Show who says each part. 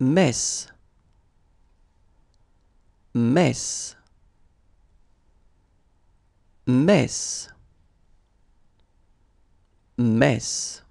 Speaker 1: Mess, Mess, Mess, Mess.